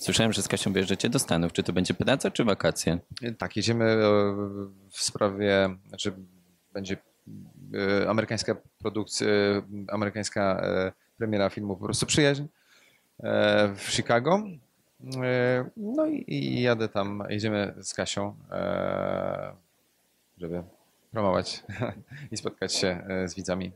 Słyszałem, że z Kasią wyjeżdżacie do Stanów. Czy to będzie praca, czy wakacje? Tak, jedziemy e, w sprawie, znaczy będzie e, amerykańska produkcja, e, amerykańska premiera filmu po prostu przyjaźń w Chicago. No i jadę tam, jedziemy z Kasią, żeby promować i spotkać się z widzami